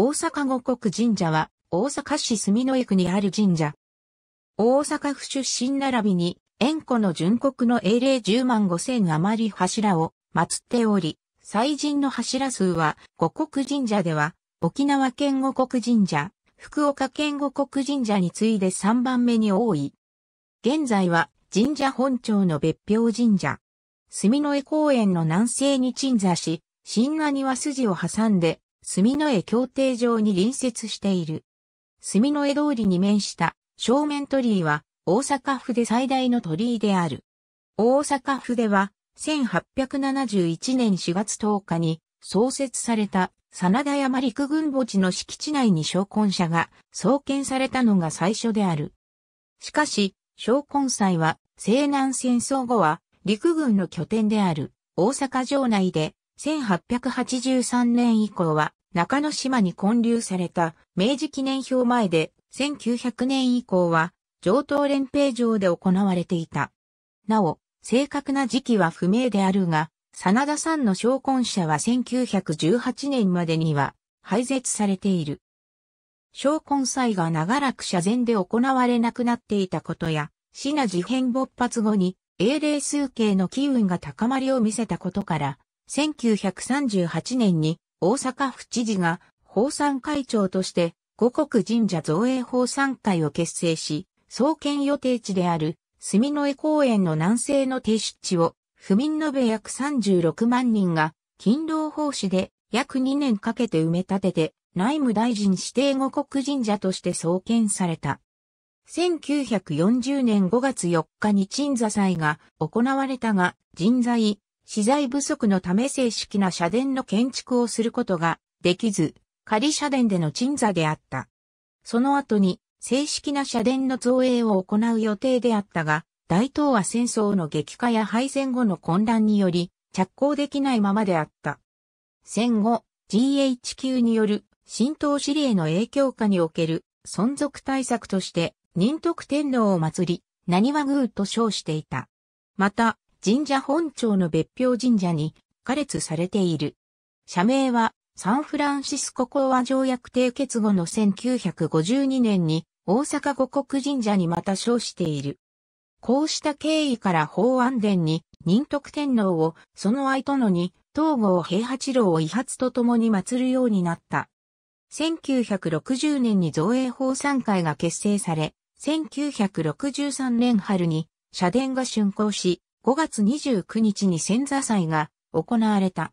大阪五国神社は、大阪市住之江区にある神社。大阪府出身並びに、円故の純国の英霊10万5千余り柱を祀っており、祭神の柱数は、五国神社では、沖縄県五国神社、福岡県五国神社に次いで3番目に多い。現在は、神社本庁の別表神社。住之江公園の南西に鎮座し、新和庭筋を挟んで、住の江協定上に隣接している。住の江通りに面した正面鳥居は大阪府で最大の鳥居である。大阪府では1871年4月10日に創設された真田山陸軍墓地の敷地内に昇魂者が創建されたのが最初である。しかし、昇魂祭は西南戦争後は陸軍の拠点である大阪城内で1883年以降は中之島に建立された明治記念表前で1900年以降は上等連兵場で行われていた。なお、正確な時期は不明であるが、真田さんの昇魂者は1918年までには廃絶されている。昇魂祭が長らく社前で行われなくなっていたことや、死な事変勃発後に英霊数形の機運が高まりを見せたことから、1938年に大阪府知事が法産会長として五国神社造営法産会を結成し、創建予定地である住の江公園の南西の停止地を府民延べ約36万人が勤労奉仕で約2年かけて埋め立てて内務大臣指定五国神社として創建された。1940年5月4日に鎮座祭が行われたが、人材、資材不足のため正式な社殿の建築をすることができず、仮社殿での鎮座であった。その後に正式な社殿の造営を行う予定であったが、大東亜戦争の激化や敗戦後の混乱により着工できないままであった。戦後、GHQ による新東指令の影響下における存続対策として、仁徳天皇を祭り、何和宮と称していた。また、神社本庁の別表神社に加列されている。社名はサンフランシスコ講和条約締結後の1952年に大阪五国神社にまた称している。こうした経緯から法安殿に仁徳天皇をその愛殿に東郷平八郎を遺発と共に祀るようになった。1960年に造営法参会が結成され、1963年春に社殿が竣工し、5月29日に千座祭が行われた。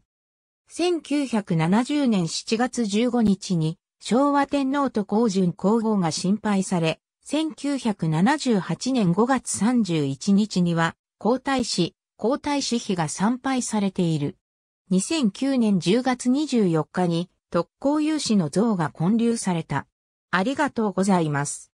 1970年7月15日に昭和天皇と皇順皇后が心配され、1978年5月31日には皇太子、皇太子妃が参拝されている。2009年10月24日に特攻有志の像が建立された。ありがとうございます。